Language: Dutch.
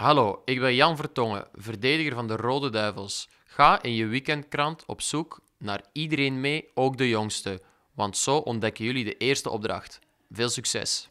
Hallo, ik ben Jan Vertongen, verdediger van de Rode Duivels. Ga in je weekendkrant op zoek naar iedereen mee, ook de jongste. Want zo ontdekken jullie de eerste opdracht. Veel succes!